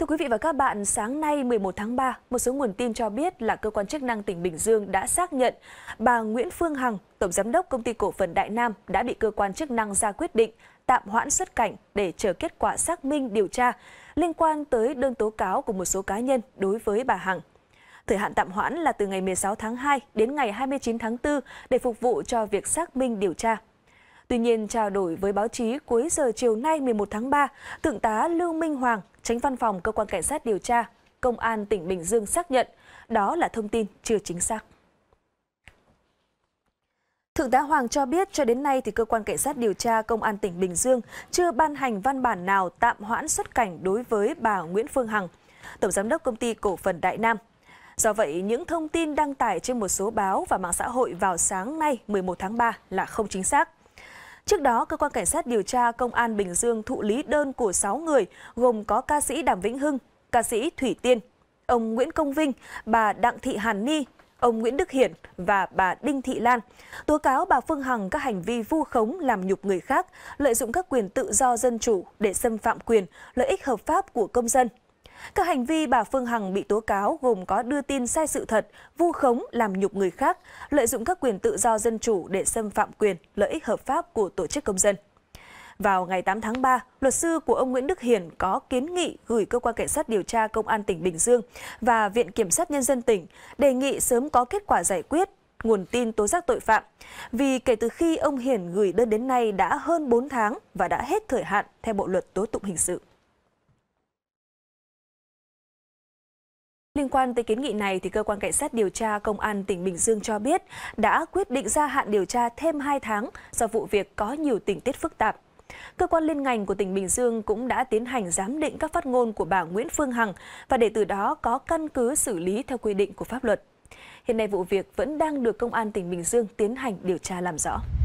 Thưa quý vị và các bạn, sáng nay 11 tháng 3, một số nguồn tin cho biết là cơ quan chức năng tỉnh Bình Dương đã xác nhận bà Nguyễn Phương Hằng, Tổng Giám đốc Công ty Cổ phần Đại Nam đã bị cơ quan chức năng ra quyết định tạm hoãn xuất cảnh để chờ kết quả xác minh điều tra liên quan tới đơn tố cáo của một số cá nhân đối với bà Hằng. Thời hạn tạm hoãn là từ ngày 16 tháng 2 đến ngày 29 tháng 4 để phục vụ cho việc xác minh điều tra. Tuy nhiên, trao đổi với báo chí cuối giờ chiều nay 11 tháng 3, Thượng tá Lưu Minh Hoàng, tránh văn phòng cơ quan cảnh sát điều tra, Công an tỉnh Bình Dương xác nhận đó là thông tin chưa chính xác. Thượng tá Hoàng cho biết cho đến nay thì cơ quan cảnh sát điều tra công an tỉnh Bình Dương chưa ban hành văn bản nào tạm hoãn xuất cảnh đối với bà Nguyễn Phương Hằng, tổng giám đốc công ty cổ phần Đại Nam. Do vậy, những thông tin đăng tải trên một số báo và mạng xã hội vào sáng nay 11 tháng 3 là không chính xác. Trước đó, cơ quan cảnh sát điều tra công an Bình Dương thụ lý đơn của 6 người, gồm có ca sĩ Đàm Vĩnh Hưng, ca sĩ Thủy Tiên, ông Nguyễn Công Vinh, bà Đặng Thị Hàn Ni, ông Nguyễn Đức Hiển và bà Đinh Thị Lan, tố cáo bà Phương Hằng các hành vi vu khống làm nhục người khác, lợi dụng các quyền tự do dân chủ để xâm phạm quyền, lợi ích hợp pháp của công dân các hành vi bà Phương Hằng bị tố cáo gồm có đưa tin sai sự thật, vu khống, làm nhục người khác, lợi dụng các quyền tự do dân chủ để xâm phạm quyền, lợi ích hợp pháp của tổ chức công dân. Vào ngày 8 tháng 3, luật sư của ông Nguyễn Đức Hiền có kiến nghị gửi cơ quan cảnh sát điều tra công an tỉnh Bình Dương và Viện kiểm sát nhân dân tỉnh đề nghị sớm có kết quả giải quyết nguồn tin tố giác tội phạm. Vì kể từ khi ông Hiền gửi đơn đến nay đã hơn 4 tháng và đã hết thời hạn theo bộ luật tố tụng hình sự. Liên quan tới kiến nghị này, thì cơ quan cảnh sát điều tra Công an tỉnh Bình Dương cho biết đã quyết định gia hạn điều tra thêm 2 tháng do vụ việc có nhiều tình tiết phức tạp. Cơ quan liên ngành của tỉnh Bình Dương cũng đã tiến hành giám định các phát ngôn của bà Nguyễn Phương Hằng và để từ đó có căn cứ xử lý theo quy định của pháp luật. Hiện nay vụ việc vẫn đang được Công an tỉnh Bình Dương tiến hành điều tra làm rõ.